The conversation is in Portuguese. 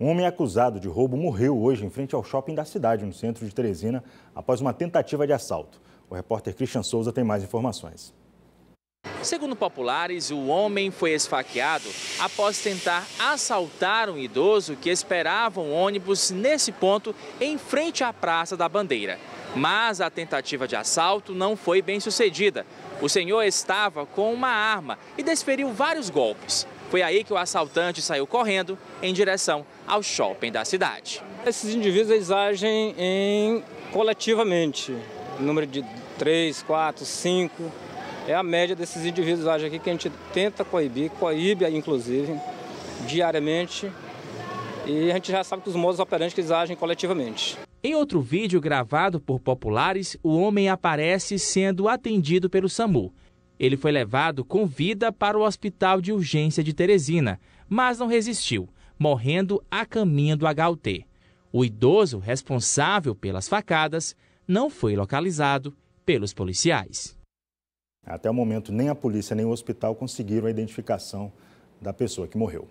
Um homem acusado de roubo morreu hoje em frente ao shopping da cidade, no centro de Teresina, após uma tentativa de assalto. O repórter Christian Souza tem mais informações. Segundo populares, o homem foi esfaqueado após tentar assaltar um idoso que esperava um ônibus nesse ponto em frente à Praça da Bandeira mas a tentativa de assalto não foi bem sucedida. O senhor estava com uma arma e desferiu vários golpes. Foi aí que o assaltante saiu correndo em direção ao shopping da cidade. Esses indivíduos eles agem em coletivamente, número de três, quatro, cinco É a média desses indivíduos agem aqui que a gente tenta coibir, coíbe inclusive diariamente e a gente já sabe que os modos operantes que eles agem coletivamente. Em outro vídeo gravado por populares, o homem aparece sendo atendido pelo SAMU. Ele foi levado com vida para o Hospital de Urgência de Teresina, mas não resistiu, morrendo a caminho do HUT. O idoso responsável pelas facadas não foi localizado pelos policiais. Até o momento, nem a polícia nem o hospital conseguiram a identificação da pessoa que morreu.